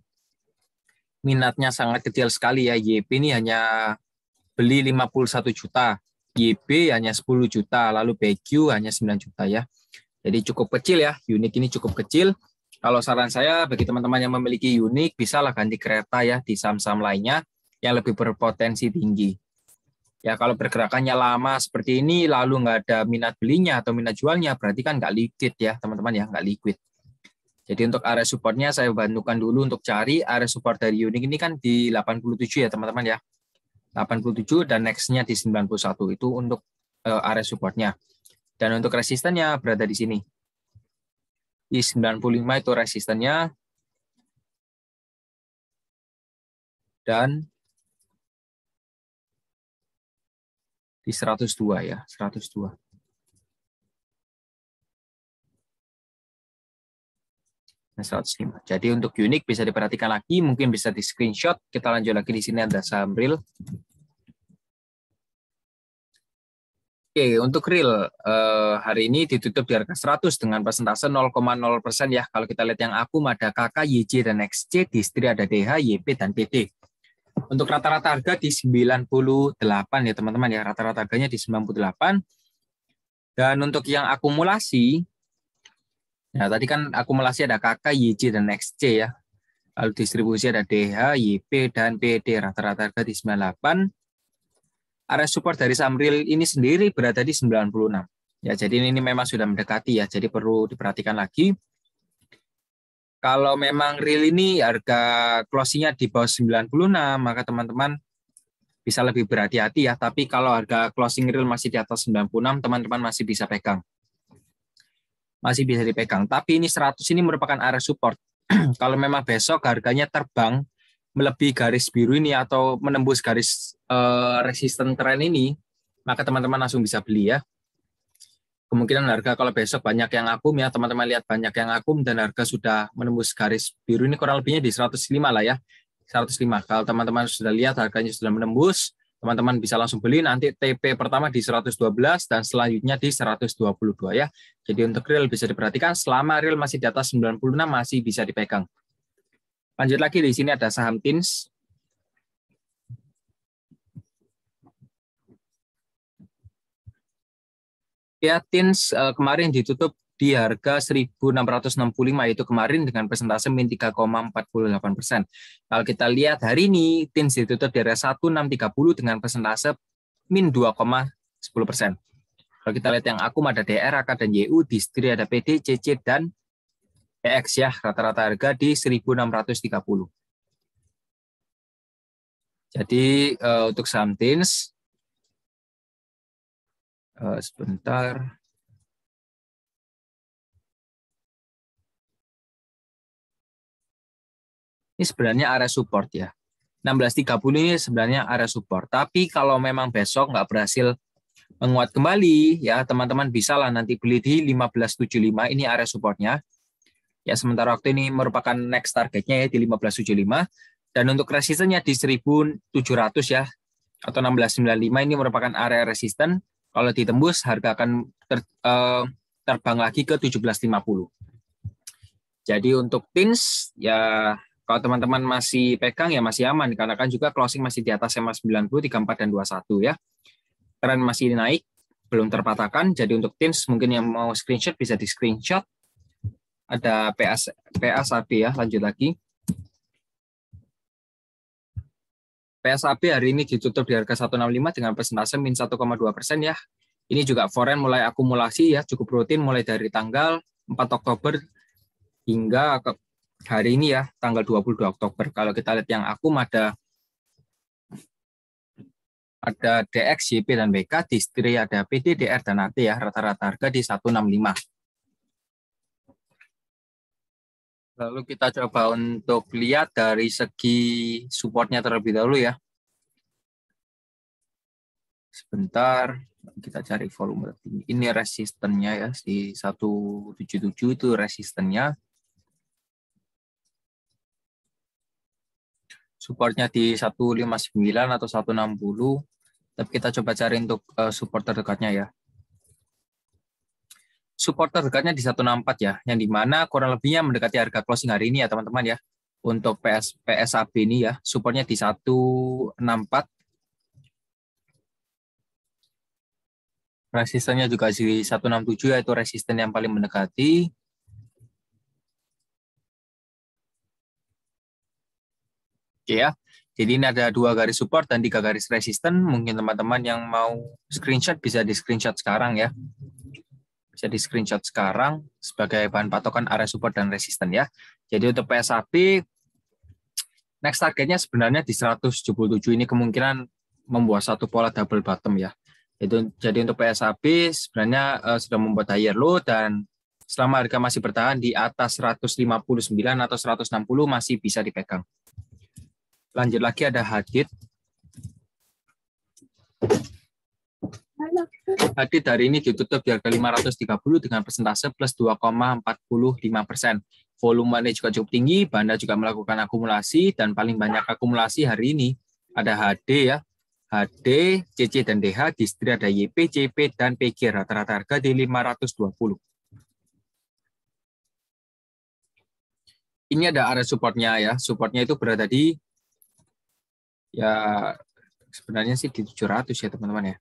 Speaker 1: minatnya sangat kecil sekali ya. YP ini hanya beli 51 juta, YB hanya 10 juta, lalu PQ hanya 9 juta ya. Jadi cukup kecil ya, unit ini cukup kecil. Kalau saran saya bagi teman-teman yang memiliki unit, lah ganti kereta ya di saham-saham lainnya yang lebih berpotensi tinggi. Ya kalau pergerakannya lama seperti ini, lalu nggak ada minat belinya atau minat jualnya, berarti kan nggak liquid ya teman-teman ya, nggak liquid. Jadi untuk area supportnya saya bantukan dulu untuk cari area support dari unit ini kan di 87 ya teman-teman ya. 87 dan next-nya di 91 itu untuk eh, area supportnya. Dan untuk resistennya berada di sini. Di 95 itu resistennya.
Speaker 2: Dan
Speaker 3: di 102 ya, 102.
Speaker 2: 105. Jadi untuk unik bisa diperhatikan lagi, mungkin bisa di screenshot. Kita lanjut lagi di sini ada saham real.
Speaker 1: Oke, untuk real eh, hari ini ditutup di harga 100 dengan persentase 0,0 persen ya. Kalau kita lihat yang aku ada KK, YJ dan XC, di istri ada DH, YP dan PT. Untuk rata-rata harga di 98 ya teman-teman ya, rata-rata harganya di 98. Dan untuk yang akumulasi Nah, tadi kan akumulasi ada KK, YJ, dan XC ya. Lalu distribusi ada DH, YP, dan PD. Rata-rata harga di 98. Area support dari Samril ini sendiri berada di 96. Ya, jadi ini memang sudah mendekati ya, jadi perlu diperhatikan lagi. Kalau memang real ini harga closingnya di bawah 96, maka teman-teman bisa lebih berhati-hati ya. Tapi kalau harga closing real masih di atas 96, teman-teman masih bisa pegang masih bisa dipegang. Tapi ini 100 ini merupakan area support. Kalau memang besok harganya terbang melebihi garis biru ini atau menembus garis uh, resisten trend ini, maka teman-teman langsung bisa beli ya. Kemungkinan harga kalau besok banyak yang akum ya, teman-teman lihat banyak yang akum dan harga sudah menembus garis biru ini kurang lebihnya di 105 lah ya. 105. Kalau teman-teman sudah lihat harganya sudah menembus, teman-teman bisa langsung beli nanti TP pertama di 112 dan selanjutnya di 122 ya. Jadi untuk real bisa diperhatikan selama real masih di atas 96 masih bisa dipegang. Lanjut lagi di sini ada saham TINS. Ya, TINS eh, kemarin ditutup di harga 1.665 yaitu kemarin dengan persentase min 3,48 Kalau kita lihat hari ini TIN ditutup di area 1.630 dengan persentase min 2,10 Kalau kita lihat yang aku ada DR, AK, dan YU, di sendiri ada PD, CC, dan EX ya, rata-rata harga di 1.630. Jadi eh, untuk
Speaker 2: saham TINS, eh, sebentar,
Speaker 1: Ini sebenarnya area support ya. 16.30 ini sebenarnya area support. Tapi kalau memang besok nggak berhasil menguat kembali, ya teman-teman bisa lah nanti beli di 15.75 ini area supportnya. Ya sementara waktu ini merupakan next targetnya ya di 15.75 dan untuk resistennya di 1.700 ya atau 16.95 ini merupakan area resisten. Kalau ditembus harga akan ter, eh, terbang lagi ke 17.50. Jadi untuk pins ya kalau teman-teman masih pegang ya masih aman karena kan juga closing masih di atas EMA 90, 34 dan 21 ya. Tren masih naik, belum terpatahkan. Jadi untuk teams mungkin yang mau screenshot bisa di screenshot. Ada PS PSAP ya, lanjut lagi. PSAP hari ini ditutup di harga 165 dengan persentase min 1,2 persen ya. Ini juga foreign mulai akumulasi ya, cukup rutin mulai dari tanggal 4 Oktober hingga hari ini ya, tanggal 22 Oktober. Kalau kita lihat yang akum ada ada DX, JP, dan BK, distri ada PD, DR, dan AT ya, rata-rata harga di 165.
Speaker 2: Lalu kita coba untuk lihat dari segi supportnya terlebih dahulu ya. Sebentar, kita cari volume Ini resistennya ya, si 177 itu resistennya.
Speaker 1: supportnya di 159 atau 160 tapi kita coba cari untuk eh, support terdekatnya ya support terdekatnya di 164 ya yang dimana kurang lebihnya mendekati harga closing hari ini ya teman-teman ya untuk PS PSAB ini ya supportnya di 164 resistennya juga di 167
Speaker 2: yaitu resisten yang paling mendekati
Speaker 1: Oke ya. Jadi ini ada dua garis support dan tiga garis resisten. Mungkin teman-teman yang mau screenshot bisa di screenshot sekarang ya. Bisa di screenshot sekarang sebagai bahan patokan area support dan resisten ya. Jadi untuk PSAP next targetnya sebenarnya di 177 ini kemungkinan membuat satu pola double bottom ya. Itu jadi untuk PSAP sebenarnya uh, sudah membuat higher low dan selama harga masih bertahan di atas 159 atau 160 masih bisa dipegang. Lanjut lagi ada hadit. Hadit hari ini ditutup di harga 530 dengan persentase plus 2,45 persen. Volumenya juga cukup tinggi, anda juga melakukan akumulasi, dan paling banyak akumulasi hari ini ada HD ya, HD, CC dan DH, distri ada YP, CP, dan PG. Rata-rata harga di 520. Ini ada area supportnya ya. Supportnya itu berada di ya sebenarnya sih di 700 ya teman-teman ya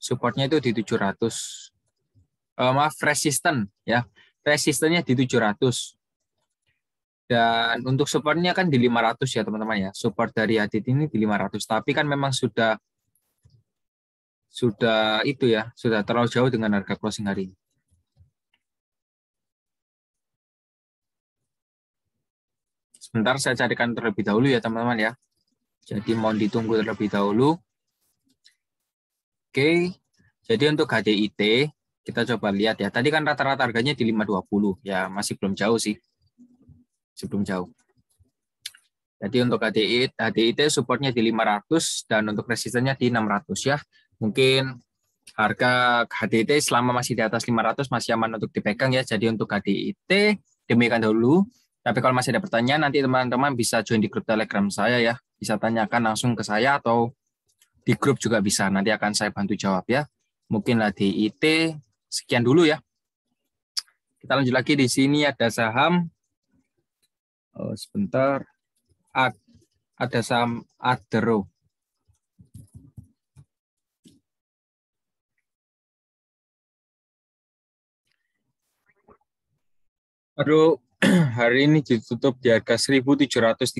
Speaker 1: supportnya itu di 700 uh, eh, maaf resisten ya resistennya di 700 dan untuk supportnya kan di 500 ya teman-teman ya support dari adit ini di 500 tapi kan memang sudah sudah itu ya sudah terlalu jauh dengan harga closing hari ini sebentar saya carikan terlebih dahulu ya teman-teman ya jadi mohon ditunggu terlebih dahulu. Oke, jadi untuk HDIT kita coba lihat ya. Tadi kan rata-rata harganya di 520 ya, masih belum jauh sih. Sebelum jauh. Jadi untuk HDIT, HDIT supportnya di 500 dan untuk resistennya di 600 ya. Mungkin harga HDIT selama masih di atas 500 masih aman untuk dipegang ya. Jadi untuk HDIT demikian dahulu. Tapi kalau masih ada pertanyaan nanti teman-teman bisa join di grup Telegram saya ya bisa tanyakan langsung ke saya atau di grup juga bisa. Nanti akan saya bantu jawab ya. Mungkinlah di IT. Sekian dulu ya. Kita lanjut lagi di sini ada saham. Oh, sebentar. Ada saham Adero. Aduh, hari ini ditutup di harga 1.735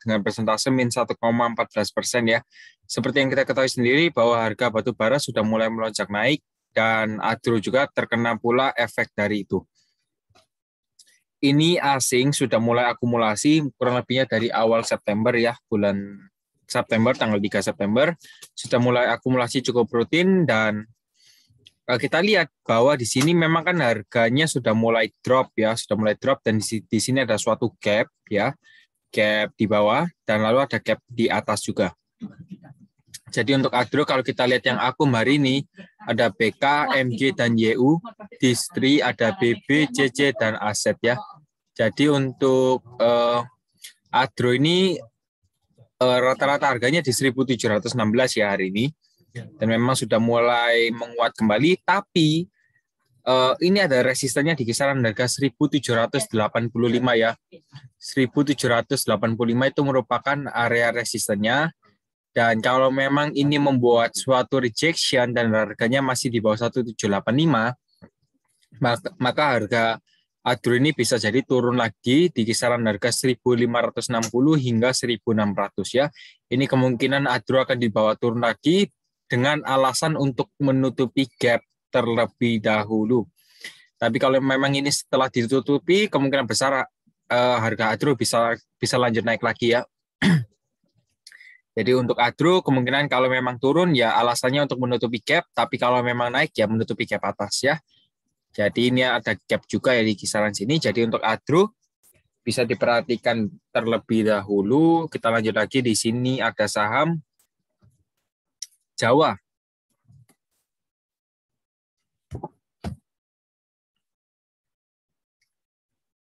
Speaker 1: dengan persentase min 1,14 persen ya. Seperti yang kita ketahui sendiri bahwa harga batu bara sudah mulai melonjak naik dan adro juga terkena pula efek dari itu. Ini asing sudah mulai akumulasi kurang lebihnya dari awal September ya, bulan September, tanggal 3 September, sudah mulai akumulasi cukup rutin dan Eh, kita lihat bahwa di sini memang kan harganya sudah mulai drop ya, sudah mulai drop dan di, sini ada suatu gap ya, gap di bawah dan lalu ada gap di atas juga. Jadi untuk agro kalau kita lihat yang akum hari ini ada BK, MG dan YU, distri ada BB, CC dan aset ya. Jadi untuk uh, agro ini eh, rata-rata uh, harganya di 1.716 ya hari ini Ya. dan memang sudah mulai menguat kembali tapi uh, ini ada resistennya di kisaran harga 1785 ya. 1785 itu merupakan area resistennya dan kalau memang ini membuat suatu rejection dan harganya masih di bawah 1785 maka, maka harga Adru ini bisa jadi turun lagi di kisaran harga 1560 hingga 1600 ya. Ini kemungkinan Adru akan dibawa turun lagi dengan alasan untuk menutupi gap terlebih dahulu. Tapi kalau memang ini setelah ditutupi, kemungkinan besar uh, harga adro bisa bisa lanjut naik lagi ya. Jadi untuk adro kemungkinan kalau memang turun ya alasannya untuk menutupi gap, tapi kalau memang naik ya menutupi gap atas ya. Jadi ini ada gap juga ya di kisaran sini. Jadi untuk adro bisa diperhatikan terlebih dahulu. Kita lanjut lagi di sini ada saham Jawa.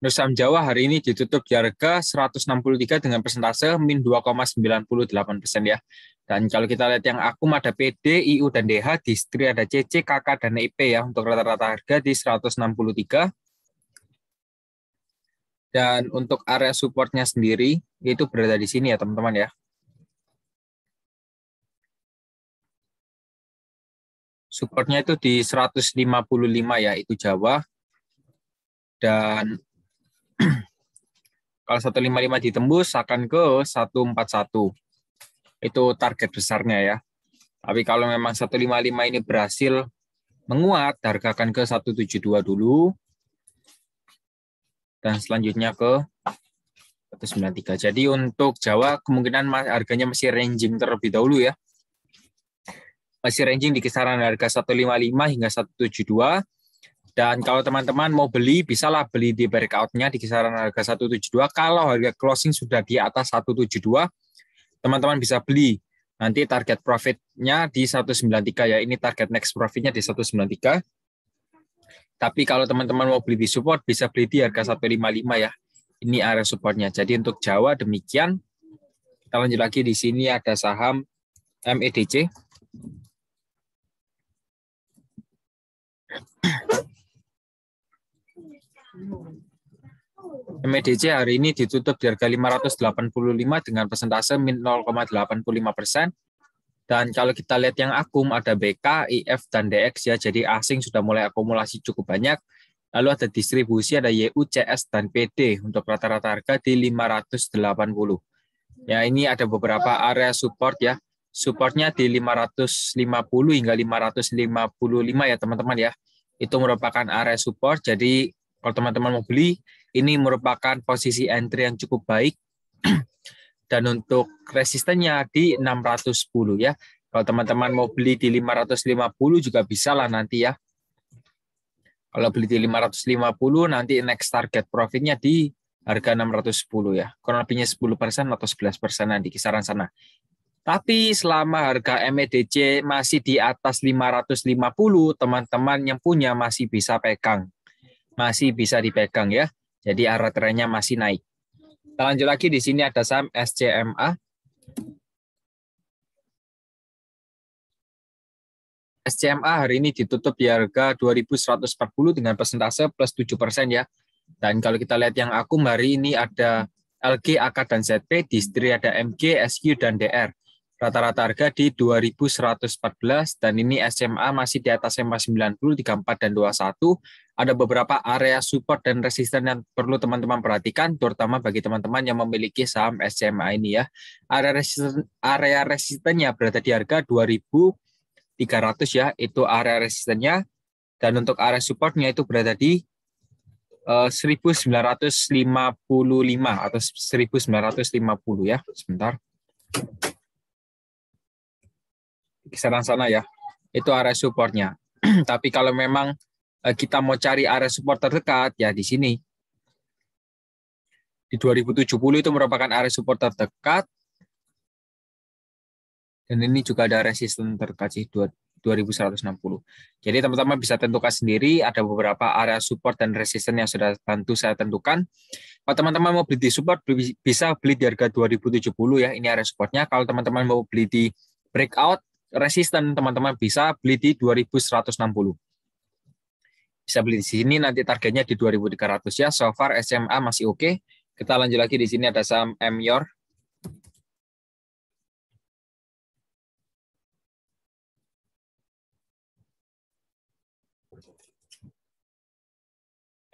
Speaker 1: Nusam Jawa hari ini ditutup di harga 163 dengan persentase min 2,98 persen ya. Dan kalau kita lihat yang akum ada PD, IU, dan DH, distri ada CC, KK, dan IP ya untuk rata-rata harga di 163. Dan untuk area supportnya sendiri itu berada di sini ya teman-teman ya.
Speaker 2: Supportnya itu di 155
Speaker 1: ya, itu Jawa. Dan kalau 155 ditembus akan ke 141. Itu target besarnya ya. Tapi kalau memang 155 ini berhasil menguat, harga akan ke 172 dulu. Dan selanjutnya ke 193. Jadi untuk Jawa kemungkinan harganya masih ranging terlebih dahulu ya masih ranging di kisaran harga 155 hingga 172. Dan kalau teman-teman mau beli, bisalah beli di breakoutnya di kisaran harga 172. Kalau harga closing sudah di atas 172, teman-teman bisa beli. Nanti target profitnya di 193 ya. Ini target next profitnya di 193. Tapi kalau teman-teman mau beli di support, bisa beli di harga 155 ya. Ini area supportnya. Jadi untuk Jawa demikian. Kita lanjut lagi di sini ada saham MEDC. MEDC hari ini ditutup di harga 585 dengan persentase 0,85 persen. Dan kalau kita lihat yang akum, ada BK, IF, dan DX ya. Jadi asing sudah mulai akumulasi cukup banyak. Lalu ada distribusi, ada YU, CS, dan PD untuk rata-rata harga di 580. Ya, ini ada beberapa area support ya. Supportnya di 550 hingga 555 ya teman-teman ya itu merupakan area support. Jadi kalau teman-teman mau beli, ini merupakan posisi entry yang cukup baik. Dan untuk resistennya di 610 ya. Kalau teman-teman mau beli di 550 juga bisa lah nanti ya. Kalau beli di 550 nanti next target profitnya di harga 610 ya. Kurang lebihnya 10% atau 11% di kisaran sana. Tapi selama harga MEDC masih di atas 550, teman-teman yang punya masih bisa pegang. Masih bisa dipegang ya. Jadi arah trennya masih naik. Kita lanjut lagi di sini ada saham SCMA.
Speaker 2: SCMA hari ini ditutup di harga
Speaker 1: 2140 dengan persentase plus 7 ya. Dan kalau kita lihat yang akum hari ini ada LG, AK, dan ZP, di istri ada MG, SQ, dan DR rata-rata harga di 2114 dan ini SMA masih di atas SMA 90, 34 dan 21. Ada beberapa area support dan resisten yang perlu teman-teman perhatikan terutama bagi teman-teman yang memiliki saham SMA ini ya. Area resisten area resistennya berada di harga 2300 ya, itu area resistennya dan untuk area supportnya itu berada di 1955 eh, atau 1950 ya. Sebentar kisaran sana ya. Itu area supportnya. Tapi kalau memang eh, kita mau cari area support terdekat, ya di sini. Di 2070 itu merupakan area support terdekat. Dan ini juga ada resisten terdekat sih, 2160. Jadi teman-teman bisa tentukan sendiri, ada beberapa area support dan resisten yang sudah tentu saya tentukan. Kalau teman-teman mau beli di support, bisa beli di harga 2070 ya, ini area supportnya. Kalau teman-teman mau beli di breakout, resisten teman-teman bisa beli di 2160 bisa beli di sini nanti targetnya di 2300 ya so far SMA masih oke okay. kita lanjut lagi di sini ada saham M Yor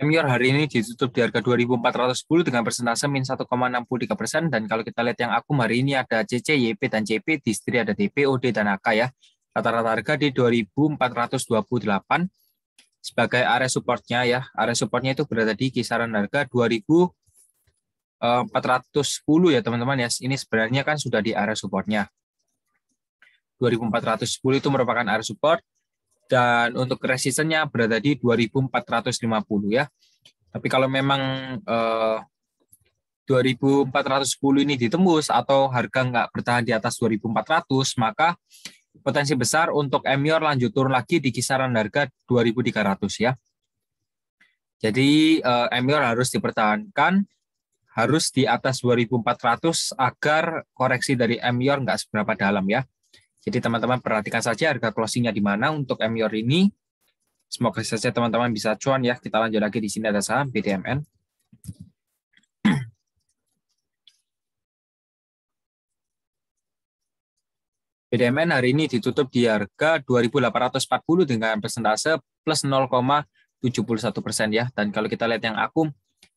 Speaker 1: Premier hari ini ditutup di harga 2.410 dengan persentase min 1,63 persen. Dan kalau kita lihat yang akum hari ini ada CC, YP, dan CP, di istri ada DP, OD, dan AK ya. Rata-rata harga di 2.428 sebagai area supportnya ya. Area supportnya itu berada di kisaran harga 2.410 eh, ya teman-teman ya. Ini sebenarnya kan sudah di area supportnya. 2.410 itu merupakan area support dan untuk resistennya berada di 2450 ya. Tapi kalau memang eh, 2410 ini ditembus atau harga nggak bertahan di atas 2400, maka potensi besar untuk Emior lanjut turun lagi di kisaran harga 2300 ya. Jadi eh, Emior harus dipertahankan harus di atas 2400 agar koreksi dari Emior nggak seberapa dalam ya. Jadi teman-teman perhatikan saja harga closingnya di mana untuk MIOR ini. Semoga saja teman-teman bisa cuan ya. Kita lanjut lagi di sini ada saham BDMN. BDMN hari ini ditutup di harga 2.840 dengan persentase plus 0,71 persen ya. Dan kalau kita lihat yang akum,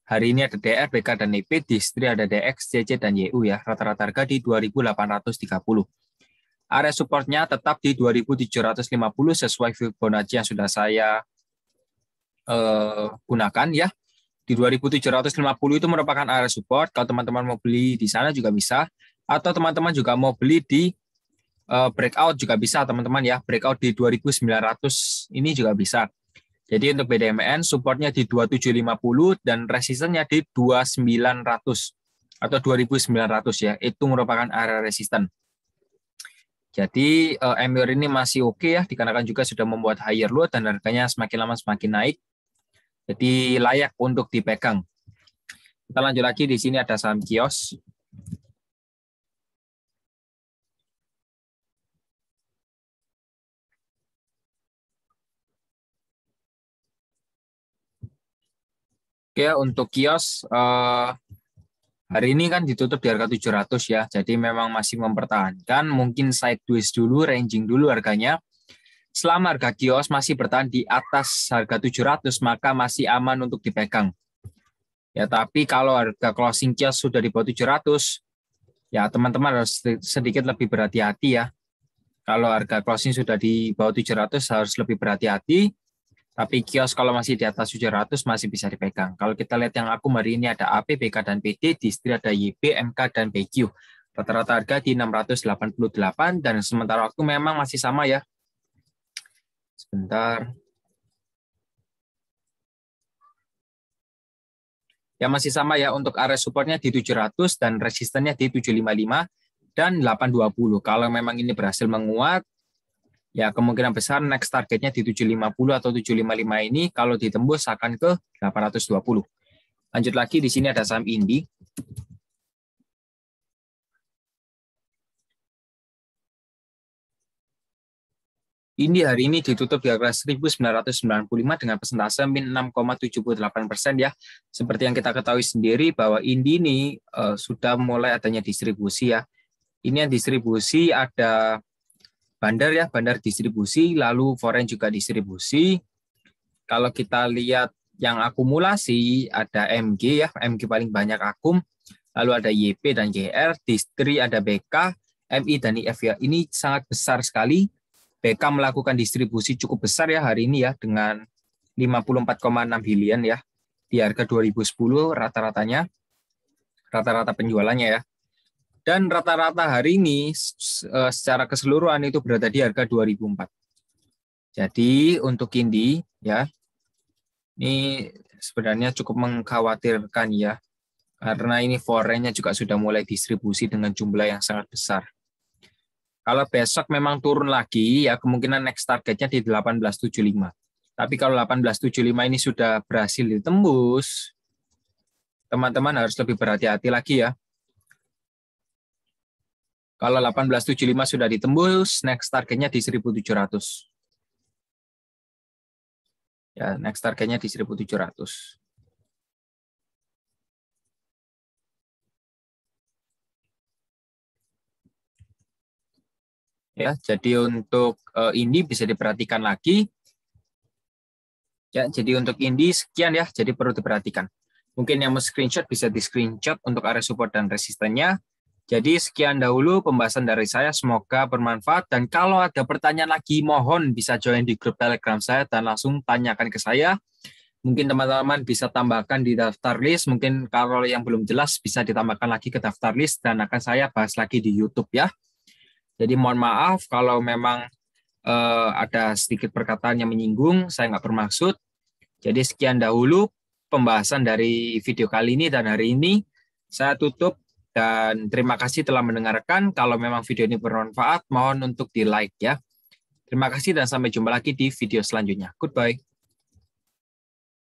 Speaker 1: hari ini ada DR, BK, dan EP, Distri ada DX, CC, dan YU ya. Rata-rata harga di 2.830. Area supportnya tetap di 2750 sesuai Fibonacci yang sudah saya uh, gunakan ya. Di 2750 itu merupakan area support. Kalau teman-teman mau beli di sana juga bisa atau teman-teman juga mau beli di uh, breakout juga bisa teman-teman ya. Breakout di 2900 ini juga bisa. Jadi untuk BDMN supportnya di 2750 dan resistennya di 2900 atau 2900 ya. Itu merupakan area resisten. Jadi uh, eh, MUR ini masih oke okay ya, dikarenakan juga sudah membuat higher low dan harganya semakin lama semakin naik. Jadi layak untuk dipegang. Kita lanjut lagi di
Speaker 2: sini ada saham kios.
Speaker 1: Oke, untuk kios eh, Hari ini kan ditutup di harga 700 ya, jadi memang masih mempertahankan. Mungkin sideways dulu, ranging dulu harganya. Selama harga kios masih bertahan di atas harga 700, maka masih aman untuk dipegang. Ya, tapi kalau harga closing kios sudah di bawah 700, ya teman-teman harus sedikit lebih berhati-hati ya. Kalau harga closing sudah di bawah 700 harus lebih berhati-hati tapi kios kalau masih di atas 700 masih bisa dipegang. Kalau kita lihat yang aku hari ini ada AP, BK, dan PT di istri ada YB, MK, dan PQ. Rata-rata harga di 688 dan sementara waktu memang masih sama ya. Sebentar. Ya masih sama ya untuk area supportnya di 700 dan resistennya di 755 dan 820. Kalau memang ini berhasil menguat, ya kemungkinan besar next targetnya di 750 atau 755 ini kalau ditembus akan ke 820. Lanjut lagi di sini ada saham Indi. Indi hari ini ditutup di harga 1995 dengan persentase min 6,78 persen ya. Seperti yang kita ketahui sendiri bahwa Indi ini eh, sudah mulai adanya distribusi ya. Ini yang distribusi ada bandar ya, bandar distribusi, lalu foreign juga distribusi. Kalau kita lihat yang akumulasi ada MG ya, MG paling banyak akum, lalu ada YP dan GR, distri ada BK, MI dan IF ya. Ini sangat besar sekali. BK melakukan distribusi cukup besar ya hari ini ya dengan 54,6 billion ya di harga 2010 rata-ratanya rata-rata penjualannya ya. Dan rata-rata hari ini eh, secara keseluruhan itu berada di harga 2004. Jadi untuk Indi ya ini sebenarnya cukup mengkhawatirkan ya karena ini forennya juga sudah mulai distribusi dengan jumlah yang sangat besar. Kalau besok memang turun lagi ya kemungkinan next targetnya di 1875. Tapi kalau 1875 ini sudah berhasil ditembus, teman-teman harus lebih berhati-hati lagi ya. Kalau 1875 sudah
Speaker 2: ditembus, next targetnya di 1700.
Speaker 3: Ya, next targetnya di 1700.
Speaker 1: Ya, jadi untuk eh, ini bisa diperhatikan lagi. Ya, jadi untuk ini sekian ya, jadi perlu diperhatikan. Mungkin yang mau screenshot bisa di screenshot untuk area support dan resistennya. Jadi sekian dahulu pembahasan dari saya, semoga bermanfaat. Dan kalau ada pertanyaan lagi, mohon bisa join di grup Telegram saya dan langsung tanyakan ke saya. Mungkin teman-teman bisa tambahkan di daftar list, mungkin kalau yang belum jelas bisa ditambahkan lagi ke daftar list dan akan saya bahas lagi di YouTube ya. Jadi mohon maaf kalau memang uh, ada sedikit perkataan yang menyinggung, saya nggak bermaksud. Jadi sekian dahulu pembahasan dari video kali ini dan hari ini. Saya tutup dan terima kasih telah mendengarkan. Kalau memang video ini bermanfaat, mohon untuk di-like ya. Terima kasih dan sampai jumpa lagi di video selanjutnya. Goodbye.